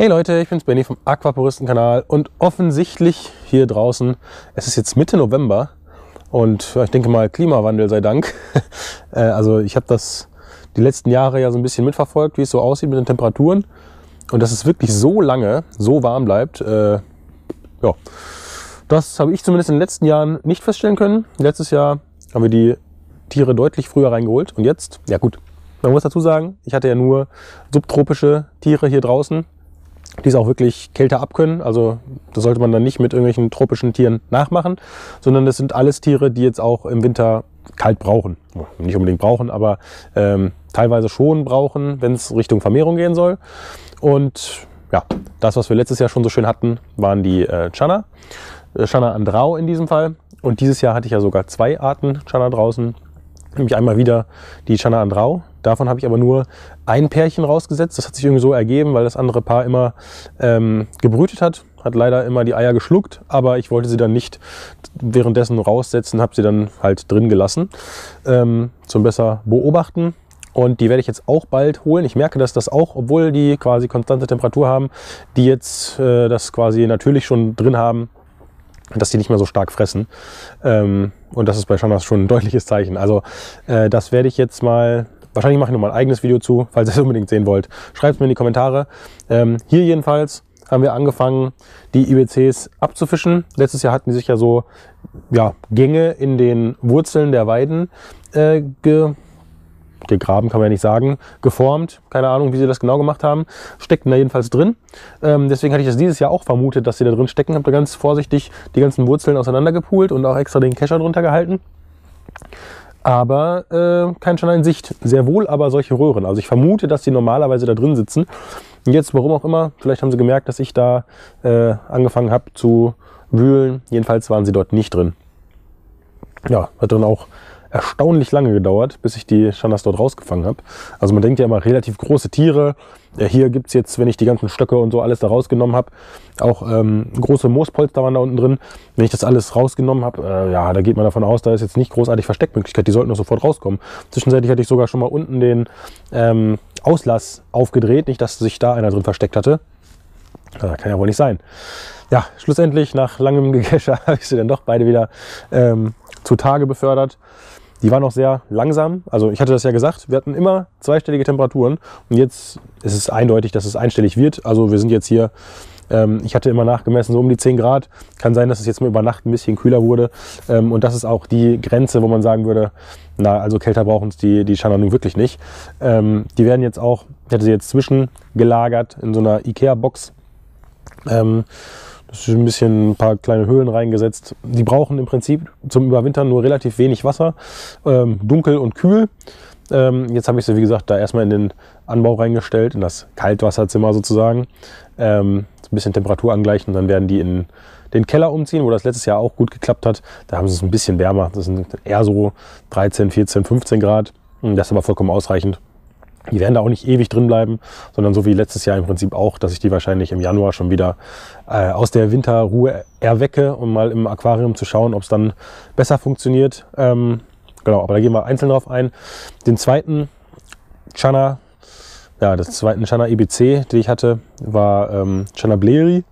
Hey Leute, ich bin's Benny vom Aquapuristen-Kanal und offensichtlich hier draußen, es ist jetzt Mitte November und ich denke mal Klimawandel sei Dank. Äh, also ich habe das die letzten Jahre ja so ein bisschen mitverfolgt, wie es so aussieht mit den Temperaturen und dass es wirklich so lange so warm bleibt. Äh, ja, das habe ich zumindest in den letzten Jahren nicht feststellen können. Letztes Jahr haben wir die Tiere deutlich früher reingeholt und jetzt, ja gut, man muss dazu sagen, ich hatte ja nur subtropische Tiere hier draußen die es auch wirklich Kälte abkönnen. Also das sollte man dann nicht mit irgendwelchen tropischen Tieren nachmachen, sondern das sind alles Tiere, die jetzt auch im Winter kalt brauchen. Nicht unbedingt brauchen, aber ähm, teilweise schon brauchen, wenn es Richtung Vermehrung gehen soll. Und ja, das, was wir letztes Jahr schon so schön hatten, waren die äh, Chana. Äh, Channa Andrau in diesem Fall. Und dieses Jahr hatte ich ja sogar zwei Arten Channa draußen. Nämlich einmal wieder die Channa Andrau, Davon habe ich aber nur ein Pärchen rausgesetzt. Das hat sich irgendwie so ergeben, weil das andere Paar immer ähm, gebrütet hat. Hat leider immer die Eier geschluckt, aber ich wollte sie dann nicht währenddessen raussetzen, habe sie dann halt drin gelassen ähm, zum besser beobachten. Und die werde ich jetzt auch bald holen. Ich merke, dass das auch, obwohl die quasi konstante Temperatur haben, die jetzt äh, das quasi natürlich schon drin haben, dass die nicht mehr so stark fressen. Ähm, und das ist bei Shannas schon ein deutliches Zeichen. Also äh, das werde ich jetzt mal Wahrscheinlich mache ich nochmal ein eigenes Video zu, falls ihr es unbedingt sehen wollt. Schreibt es mir in die Kommentare. Ähm, hier jedenfalls haben wir angefangen, die IBCs abzufischen. Letztes Jahr hatten die sich ja so ja, Gänge in den Wurzeln der Weiden äh, ge gegraben, kann man ja nicht sagen, geformt. Keine Ahnung, wie sie das genau gemacht haben. Steckten da jedenfalls drin. Ähm, deswegen hatte ich das dieses Jahr auch vermutet, dass sie da drin stecken. Habe da ganz vorsichtig die ganzen Wurzeln auseinandergepult und auch extra den Kescher drunter gehalten aber äh, kein Stein in Sicht. Sehr wohl aber solche Röhren. Also ich vermute, dass die normalerweise da drin sitzen. Und jetzt, warum auch immer, vielleicht haben sie gemerkt, dass ich da äh, angefangen habe zu wühlen. Jedenfalls waren sie dort nicht drin. Ja, hat dann auch erstaunlich lange gedauert, bis ich die Chandas dort rausgefangen habe. Also man denkt ja immer relativ große Tiere. Hier gibt's jetzt, wenn ich die ganzen Stöcke und so alles da rausgenommen habe, auch ähm, große Moospolster waren da unten drin. Wenn ich das alles rausgenommen habe, äh, ja, da geht man davon aus, da ist jetzt nicht großartig Versteckmöglichkeit. Die sollten nur sofort rauskommen. Zwischenzeitlich hatte ich sogar schon mal unten den ähm, Auslass aufgedreht, nicht, dass sich da einer drin versteckt hatte. Das kann ja wohl nicht sein. Ja, schlussendlich nach langem Gegescher habe ich sie dann doch beide wieder ähm, Tage befördert. Die waren auch sehr langsam. Also ich hatte das ja gesagt, wir hatten immer zweistellige Temperaturen und jetzt ist es eindeutig, dass es einstellig wird. Also wir sind jetzt hier, ähm, ich hatte immer nachgemessen, so um die 10 Grad. Kann sein, dass es jetzt mal über Nacht ein bisschen kühler wurde ähm, und das ist auch die Grenze, wo man sagen würde, na, also kälter brauchen es die, die Chana nun wirklich nicht. Ähm, die werden jetzt auch, ich hätte sie jetzt zwischengelagert in so einer Ikea-Box ähm, das ist ein bisschen ein paar kleine Höhlen reingesetzt. Die brauchen im Prinzip zum Überwintern nur relativ wenig Wasser, ähm, dunkel und kühl. Ähm, jetzt habe ich sie, wie gesagt, da erstmal in den Anbau reingestellt, in das Kaltwasserzimmer sozusagen. Ähm, ein bisschen Temperatur angleichen und dann werden die in den Keller umziehen, wo das letztes Jahr auch gut geklappt hat. Da haben sie es ein bisschen wärmer. Das sind eher so 13, 14, 15 Grad. Das ist aber vollkommen ausreichend. Die werden da auch nicht ewig drin bleiben, sondern so wie letztes Jahr im Prinzip auch, dass ich die wahrscheinlich im Januar schon wieder äh, aus der Winterruhe erwecke, um mal im Aquarium zu schauen, ob es dann besser funktioniert. Ähm, genau, aber da gehen wir einzeln drauf ein. Den zweiten Channa, ja, das zweiten Channa EBC, den ich hatte, war ähm, Channa Bleri.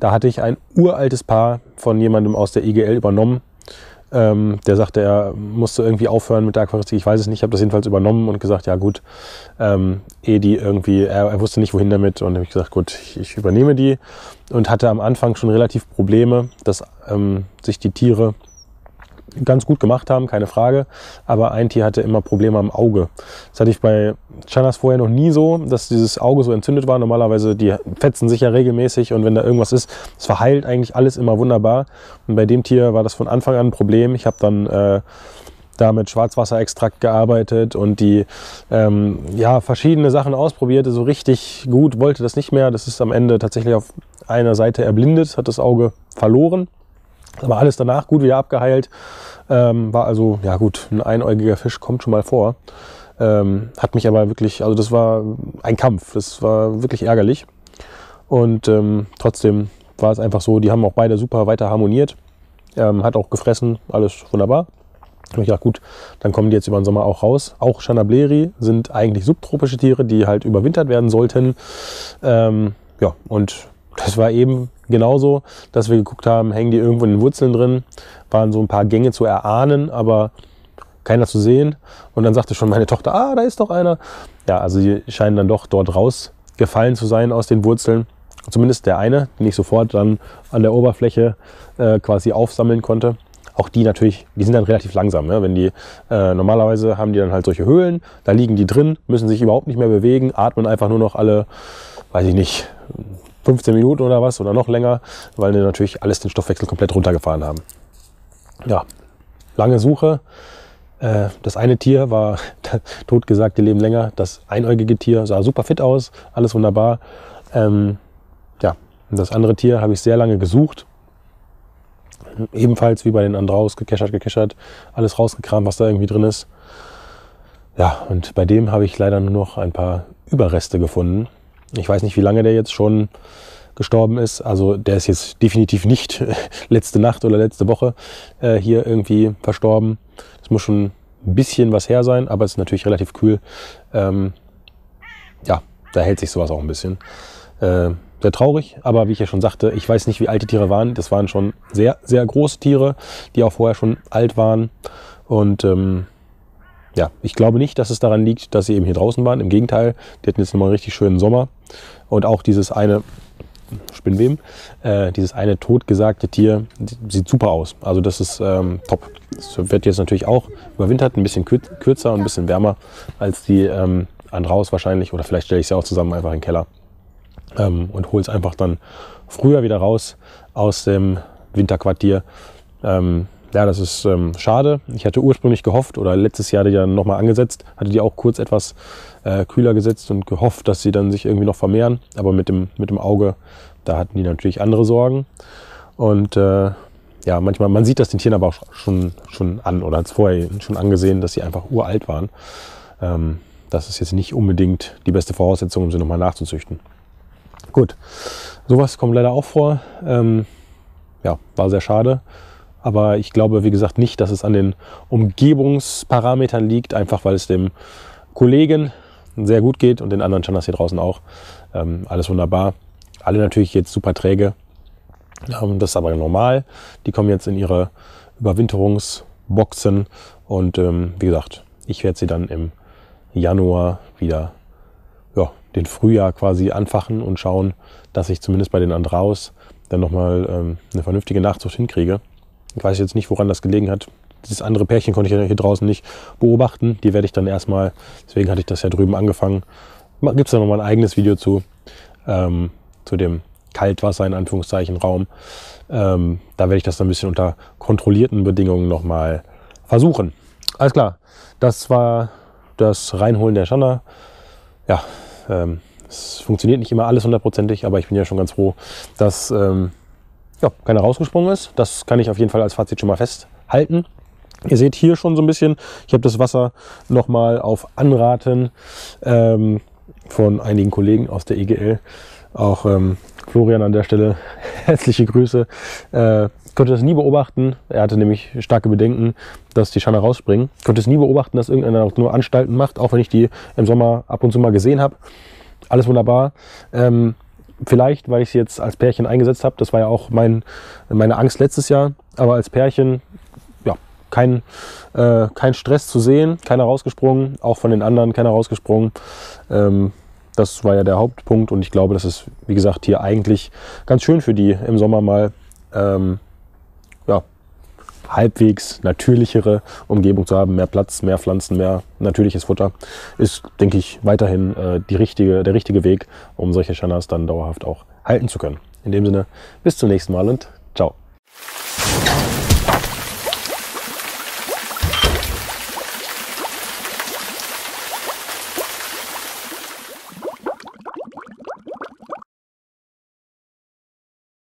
Da hatte ich ein uraltes Paar von jemandem aus der IGL e übernommen ähm, der sagte, er musste irgendwie aufhören mit der Aquaristik. Ich weiß es nicht, ich habe das jedenfalls übernommen und gesagt, ja gut, ähm, eh die irgendwie, er, er wusste nicht wohin damit und habe ich gesagt, gut, ich, ich, übernehme die und hatte am Anfang schon relativ Probleme, dass ähm, sich die Tiere ganz gut gemacht haben, keine Frage. Aber ein Tier hatte immer Probleme am Auge. Das hatte ich bei Chanas vorher noch nie so, dass dieses Auge so entzündet war. Normalerweise, die fetzen sich ja regelmäßig und wenn da irgendwas ist, es verheilt eigentlich alles immer wunderbar. Und bei dem Tier war das von Anfang an ein Problem. Ich habe dann äh, da mit Schwarzwasserextrakt gearbeitet und die ähm, ja, verschiedene Sachen ausprobiert. So richtig gut wollte das nicht mehr. Das ist am Ende tatsächlich auf einer Seite erblindet, hat das Auge verloren. Aber alles danach gut wieder abgeheilt. Ähm, war also, ja gut, ein einäugiger Fisch kommt schon mal vor. Ähm, hat mich aber wirklich, also das war ein Kampf. Das war wirklich ärgerlich. Und ähm, trotzdem war es einfach so, die haben auch beide super weiter harmoniert. Ähm, hat auch gefressen, alles wunderbar. Und ich dachte, gut, dann kommen die jetzt über den Sommer auch raus. Auch Chanableri sind eigentlich subtropische Tiere, die halt überwintert werden sollten. Ähm, ja, und das war eben genauso, dass wir geguckt haben, hängen die irgendwo in den Wurzeln drin, waren so ein paar Gänge zu erahnen, aber keiner zu sehen. Und dann sagte schon meine Tochter, ah, da ist doch einer. Ja, also die scheinen dann doch dort rausgefallen zu sein aus den Wurzeln. Zumindest der eine, den ich sofort dann an der Oberfläche äh, quasi aufsammeln konnte. Auch die natürlich, die sind dann relativ langsam. Ne? Wenn die äh, normalerweise haben die dann halt solche Höhlen, da liegen die drin, müssen sich überhaupt nicht mehr bewegen, atmen einfach nur noch alle, weiß ich nicht, 15 Minuten oder was oder noch länger, weil wir natürlich alles den Stoffwechsel komplett runtergefahren haben. Ja, lange Suche. Äh, das eine Tier war totgesagt, die leben länger. Das einäugige Tier sah super fit aus, alles wunderbar. Ähm, ja, das andere Tier habe ich sehr lange gesucht. Ebenfalls wie bei den Andraus, gekeschert, gekeschert, alles rausgekramt, was da irgendwie drin ist. Ja, und bei dem habe ich leider nur noch ein paar Überreste gefunden. Ich weiß nicht, wie lange der jetzt schon gestorben ist. Also der ist jetzt definitiv nicht äh, letzte Nacht oder letzte Woche äh, hier irgendwie verstorben. Das muss schon ein bisschen was her sein, aber es ist natürlich relativ kühl. Ähm, ja, da hält sich sowas auch ein bisschen. Äh, sehr traurig, aber wie ich ja schon sagte, ich weiß nicht, wie alt die Tiere waren. Das waren schon sehr, sehr große Tiere, die auch vorher schon alt waren. Und ähm, ja, ich glaube nicht, dass es daran liegt, dass sie eben hier draußen waren. Im Gegenteil, die hatten jetzt nochmal einen richtig schönen Sommer. Und auch dieses eine, Spinnweben, äh, dieses eine totgesagte Tier sieht super aus. Also das ist ähm, top. Das wird jetzt natürlich auch überwintert, ein bisschen kürzer und ein bisschen wärmer als die ähm, Andraus wahrscheinlich. Oder vielleicht stelle ich sie auch zusammen einfach in den Keller ähm, und hole es einfach dann früher wieder raus aus dem Winterquartier. Ähm, ja, das ist ähm, schade. Ich hatte ursprünglich gehofft, oder letztes Jahr die ich ja nochmal angesetzt, hatte die auch kurz etwas äh, kühler gesetzt und gehofft, dass sie dann sich irgendwie noch vermehren. Aber mit dem, mit dem Auge, da hatten die natürlich andere Sorgen. Und äh, ja, manchmal, man sieht das den Tieren aber auch schon, schon an oder hat es vorher schon angesehen, dass sie einfach uralt waren. Ähm, das ist jetzt nicht unbedingt die beste Voraussetzung, um sie nochmal nachzuzüchten. Gut, sowas kommt leider auch vor. Ähm, ja, war sehr schade. Aber ich glaube, wie gesagt, nicht, dass es an den Umgebungsparametern liegt, einfach weil es dem Kollegen sehr gut geht und den anderen Chanas hier draußen auch. Ähm, alles wunderbar. Alle natürlich jetzt super träge. Ähm, das ist aber normal. Die kommen jetzt in ihre Überwinterungsboxen und ähm, wie gesagt, ich werde sie dann im Januar wieder ja, den Frühjahr quasi anfachen und schauen, dass ich zumindest bei den Andraus dann nochmal ähm, eine vernünftige Nachzucht hinkriege. Ich weiß jetzt nicht, woran das gelegen hat. Dieses andere Pärchen konnte ich hier draußen nicht beobachten. Die werde ich dann erstmal, deswegen hatte ich das ja drüben angefangen. Gibt es da nochmal ein eigenes Video zu, ähm, zu dem Kaltwasser in Anführungszeichen Raum. Ähm, da werde ich das dann ein bisschen unter kontrollierten Bedingungen nochmal versuchen. Alles klar, das war das Reinholen der Schanner. Ja, ähm, es funktioniert nicht immer alles hundertprozentig, aber ich bin ja schon ganz froh, dass ähm, ja, keiner rausgesprungen ist. Das kann ich auf jeden Fall als Fazit schon mal festhalten. Ihr seht hier schon so ein bisschen, ich habe das Wasser nochmal auf Anraten ähm, von einigen Kollegen aus der EGL, auch ähm, Florian an der Stelle, herzliche Grüße, äh, konnte das nie beobachten. Er hatte nämlich starke Bedenken, dass die Schanne rausspringen. Konnte es nie beobachten, dass irgendeiner auch nur Anstalten macht, auch wenn ich die im Sommer ab und zu mal gesehen habe. Alles wunderbar. Ähm, vielleicht, weil ich sie jetzt als Pärchen eingesetzt habe. Das war ja auch mein, meine Angst letztes Jahr. Aber als Pärchen, ja, kein, äh, kein Stress zu sehen, keiner rausgesprungen, auch von den anderen keiner rausgesprungen. Ähm, das war ja der Hauptpunkt und ich glaube, das ist, wie gesagt, hier eigentlich ganz schön für die im Sommer mal ähm, ja, halbwegs natürlichere Umgebung zu haben, mehr Platz, mehr Pflanzen, mehr natürliches Futter, ist, denke ich, weiterhin äh, die richtige, der richtige Weg, um solche Channas dann dauerhaft auch halten zu können. In dem Sinne, bis zum nächsten Mal und ciao.